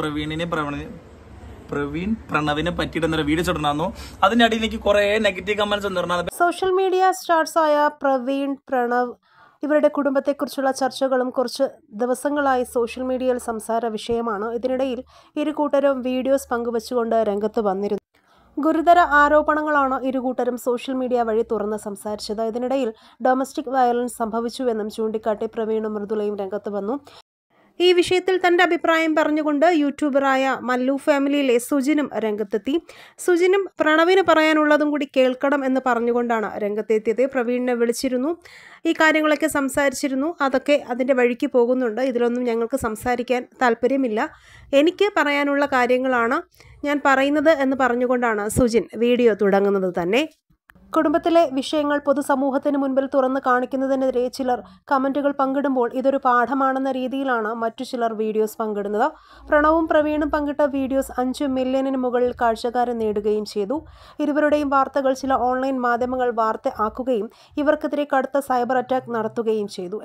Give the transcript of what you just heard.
പ്രവീണിനെ പ്രവണ Praveen പ്രണവിനെ പറ്റിയിട്ടെന്നൊരു video ഇട്ടിട്ടുണ്ടായിരുന്നു അതിന്റെ അടിയിൽ എനിക്ക് കുറെ നെഗറ്റീവ് കമന്റ്സ് വന്നിട്ടുണ്ടായിരുന്നു സോഷ്യൽ മീഡിയ സ്റ്റാർസ് ആയ പ്രവീൺ പ്രണവ് ഇവരുടെ കുടുംബത്തെക്കുറിച്ചുള്ള ചർച്ചകളും കുറച്ച് ദിവസങ്ങളായി സോഷ്യൽ മീഡിയയിൽ സംസാര വിഷയമാണ് ഇതിനിടയിൽ ഇരു കൂട്ടരും വീഡിയോസ് പങ്കുവച്ചുകൊണ്ട് രംഗത്ത് വന്നിരുന്നു ഗുരുതര ആരോപണങ്ങളാണ് ഇരുകൂട്ടരും സോഷ്യൽ മീഡിയ വഴി തുറന്ന് സംസാരിച്ചത് ഇതിനിടയിൽ ഡൊമസ്റ്റിക് വയലൻസ് സംഭവിച്ചുവെന്നും ചൂണ്ടിക്കാട്ടി പ്രവീണും മൃദുലയും രംഗത്ത് വന്നു ഈ വിഷയത്തിൽ തൻ്റെ അഭിപ്രായം പറഞ്ഞുകൊണ്ട് യൂട്യൂബറായ മല്ലു ഫാമിലിയിലെ സുജിനും രംഗത്തെത്തി സുജിനും പ്രണവിന് പറയാനുള്ളതും കൂടി കേൾക്കണം എന്ന് പറഞ്ഞുകൊണ്ടാണ് രംഗത്തെത്തിയത് പ്രവീണിനെ വിളിച്ചിരുന്നു ഈ കാര്യങ്ങളൊക്കെ സംസാരിച്ചിരുന്നു അതൊക്കെ അതിൻ്റെ വഴിക്ക് പോകുന്നുണ്ട് ഇതിലൊന്നും ഞങ്ങൾക്ക് സംസാരിക്കാൻ താല്പര്യമില്ല എനിക്ക് പറയാനുള്ള കാര്യങ്ങളാണ് ഞാൻ പറയുന്നത് എന്ന് പറഞ്ഞുകൊണ്ടാണ് സുജിൻ വീഡിയോ തുടങ്ങുന്നത് തന്നെ കുടുംബത്തിലെ വിഷയങ്ങൾ പൊതുസമൂഹത്തിന് മുൻപിൽ തുറന്നു കാണിക്കുന്നതിനെതിരെ ചിലർ കമൻറ്റുകൾ പങ്കിടുമ്പോൾ ഇതൊരു പാഠമാണെന്ന രീതിയിലാണ് മറ്റു ചിലർ വീഡിയോസ് പങ്കിടുന്നത് പ്രണവും പ്രവീണും പങ്കിട്ട വീഡിയോസ് അഞ്ച് മില്യണിന് മുകളിൽ കാഴ്ചക്കാരെ നേടുകയും ചെയ്തു ഇരുവരുടെയും വാർത്തകൾ ചില ഓൺലൈൻ മാധ്യമങ്ങൾ വാർത്ത ആക്കുകയും ഇവർക്കെതിരെ കടുത്ത സൈബർ അറ്റാക്ക് നടത്തുകയും ചെയ്തു